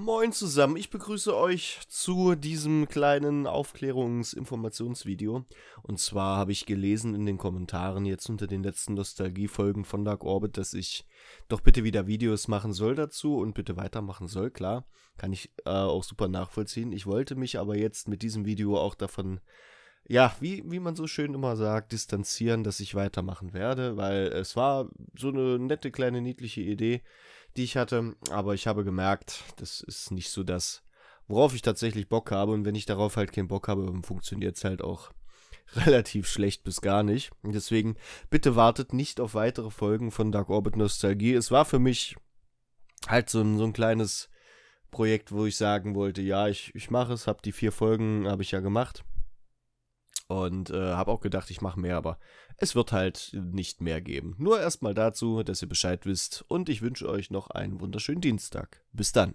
Moin zusammen, ich begrüße euch zu diesem kleinen Aufklärungs-Informationsvideo. Und zwar habe ich gelesen in den Kommentaren jetzt unter den letzten Nostalgie-Folgen von Dark Orbit, dass ich doch bitte wieder Videos machen soll dazu und bitte weitermachen soll, klar. Kann ich äh, auch super nachvollziehen. Ich wollte mich aber jetzt mit diesem Video auch davon ja, wie, wie man so schön immer sagt, distanzieren, dass ich weitermachen werde, weil es war so eine nette, kleine, niedliche Idee, die ich hatte, aber ich habe gemerkt, das ist nicht so das, worauf ich tatsächlich Bock habe und wenn ich darauf halt keinen Bock habe, funktioniert es halt auch relativ schlecht bis gar nicht. Und deswegen bitte wartet nicht auf weitere Folgen von Dark Orbit Nostalgie. Es war für mich halt so ein, so ein kleines Projekt, wo ich sagen wollte, ja, ich, ich mache es, habe die vier Folgen, habe ich ja gemacht und äh, habe auch gedacht, ich mache mehr, aber es wird halt nicht mehr geben. Nur erstmal dazu, dass ihr Bescheid wisst und ich wünsche euch noch einen wunderschönen Dienstag. Bis dann.